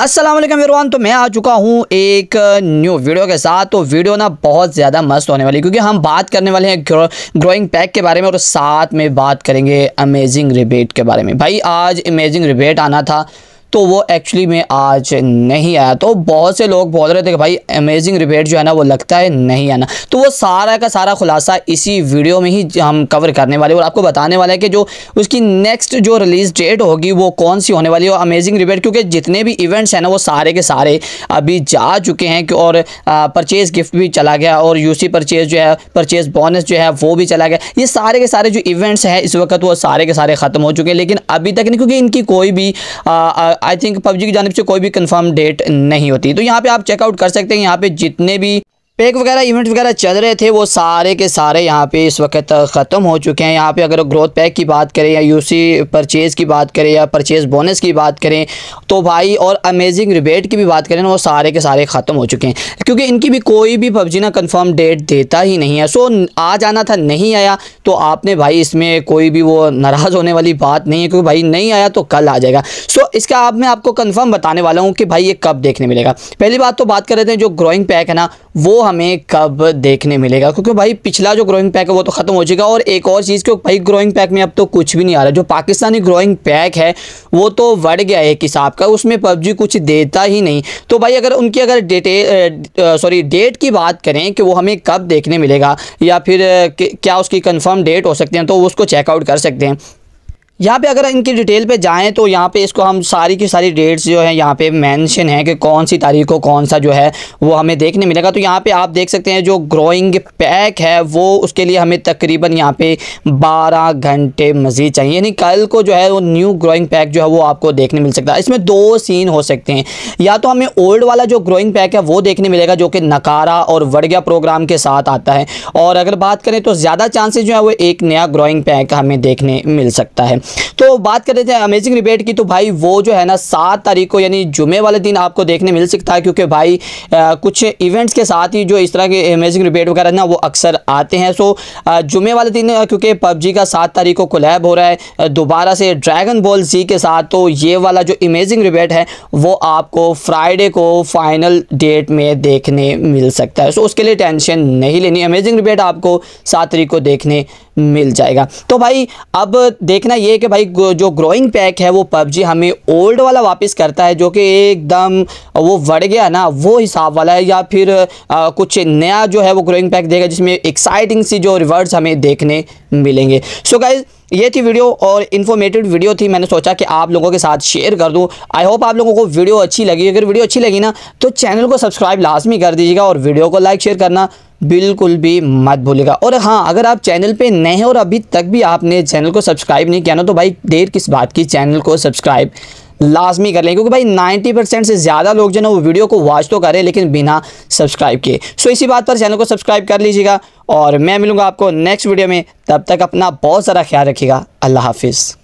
Aslam everyone तो मैं आ चुका हूँ एक न्यू वीडियो के साथ तो वीडियो ना बहुत ज़्यादा मस्त होने वाली क्योंकि हम बात करने वाले हैं ग्रोइंग पैक के बारे में और साथ में बात करेंगे अमेजिंग रिबेट के बारे में भाई आज अमेजिंग रिबेट आना था तो वो एक्चुअली में आज नहीं आया तो बहुत से लोग बोल रहे थे कि भाई अमेजिंग रिबेट जो है ना वो लगता है नहीं आना तो वो सारा का सारा खुलासा इसी वीडियो में ही हम कवर करने वाले और आपको बताने वाले हैं कि जो उसकी नेक्स्ट जो रिलीज़ डेट होगी वो कौन सी होने वाली है अमेजिंग रिबेट क्योंकि जितने भी इवेंट्स हैं ना वो सारे के सारे अभी जा चुके हैं और परचेज़ गिफ्ट भी चला गया और यूसी परचेज़ जो है परचेज़ बोनस जो है वो भी चला गया ये सारे के सारे जो इवेंट्स हैं इस वक्त वो सारे के सारे ख़त्म हो चुके हैं लेकिन अभी तक नहीं क्योंकि इनकी कोई भी आई थिंक पबजी की जानब से कोई भी कंफर्म डेट नहीं होती तो यहाँ पे आप चेकआउट कर सकते हैं यहाँ पे जितने भी पैक वगैरह इवेंट वगैरह चल रहे थे वो सारे के सारे यहाँ पे इस वक्त ख़त्म हो चुके हैं यहाँ पे अगर ग्रोथ पैक की बात करें या यूसी परचेज़ की बात करें या परचेज़ बोनस की बात करें तो भाई और अमेजिंग रिबेट की भी बात करें ना वो सारे के सारे ख़त्म हो चुके हैं क्योंकि इनकी भी कोई भी पबजी ना कन्फर्म डेट देता ही नहीं है सो आ जाना था नहीं आया तो आपने भाई इसमें कोई भी वो नाराज़ होने वाली बात नहीं है क्योंकि भाई नहीं आया तो कल आ जाएगा सो इसका आप मैं आपको कन्फर्म बताने वाला हूँ कि भाई ये कब देखने मिलेगा पहली बात तो बात कर रहे थे जो ग्रोइंग पैक है ना वो हमें कब देखने मिलेगा क्योंकि भाई पिछला जो ग्रोइंग पैक है वो तो ख़त्म हो चुका और एक और चीज़ क्योंकि भाई ग्रोइंग पैक में अब तो कुछ भी नहीं आ रहा जो पाकिस्तानी ग्रोइंग पैक है वो तो बढ़ गया एक हिसाब का उसमें पबजी कुछ देता ही नहीं तो भाई अगर उनकी अगर डेटे सॉरी डेट की बात करें कि वो हमें कब देखने मिलेगा या फिर क्या उसकी कन्फर्म डेट हो सकते हैं तो उसको चेकआउट कर सकते हैं यहाँ पे अगर इनकी डिटेल पे जाएं तो यहाँ पे इसको हम सारी की सारी डेट्स जो है यहाँ पे मेंशन है कि कौन सी तारीख को कौन सा जो है वो हमें देखने मिलेगा तो यहाँ पे आप देख सकते हैं जो ग्रोइंग पैक है वो उसके लिए हमें तकरीबन यहाँ पे 12 घंटे मज़ीद चाहिए यानी कल को जो है वो न्यू ग्रोइंग पैक जो है वो आपको देखने मिल सकता है इसमें दो सीन हो सकते हैं या तो हमें ओल्ड वाला जो ग्रोइंग पैक है वो देखने मिलेगा जो कि नकारा और वड़गया प्रोग्राम के साथ आता है और अगर बात करें तो ज़्यादा चांसेस जो है वो एक नया ग्रोइंग पैक हमें देखने मिल सकता है तो बात कर रहे थे अमेजिंग रिबेट की तो भाई वो जो है ना सात तारीख को यानी जुमे वाले दिन आपको देखने मिल सकता है क्योंकि भाई आ, कुछ इवेंट्स के साथ ही जो इस तरह के अमेजिंग रिबेट वगैरह ना वो अक्सर आते हैं सो जुमे वाले दिन क्योंकि पबजी का सात तारीख को कोलैब हो रहा है दोबारा से ड्रैगन बॉल जी के साथ तो ये वाला जो अमेजिंग रिबेट है वो आपको फ्राइडे को फाइनल डेट में देखने मिल सकता है सो उसके लिए टेंशन नहीं लेनी अमेजिंग रिबेट आपको सात तारीख को देखने मिल जाएगा तो भाई अब देखना ये कि भाई जो ग्रोइंग पैक है वो पबजी हमें ओल्ड वाला वापस करता है जो कि एकदम वो बढ़ गया ना वो हिसाब वाला है या फिर आ, कुछ नया जो है वो ग्रोइंग पैक देगा जिसमें एक्साइटिंग सी जो रिवर्ड्स हमें देखने मिलेंगे सो so गाइज़ ये थी वीडियो और इन्फॉर्मेटिव वीडियो थी मैंने सोचा कि आप लोगों के साथ शेयर कर दूं आई होप आप लोगों को वीडियो अच्छी लगी अगर वीडियो अच्छी लगी ना तो चैनल को सब्सक्राइब लाजमी कर दीजिएगा और वीडियो को लाइक शेयर करना बिल्कुल भी मत भूलेगा और हाँ अगर आप चैनल पे नए हैं और अभी तक भी आपने चैनल को सब्सक्राइब नहीं किया ना तो भाई देर किस बात की चैनल को सब्सक्राइब लाजमी कर लें क्योंकि भाई 90 परसेंट से ज़्यादा लोग जो ना वो वीडियो को वॉच तो करें लेकिन बिना सब्सक्राइब किए सो इसी बात पर चैनल को सब्सक्राइब कर लीजिएगा और मैं मिलूँगा आपको नेक्स्ट वीडियो में तब तक अपना बहुत सारा ख्याल रखिएगा अल्लाह हाफिज़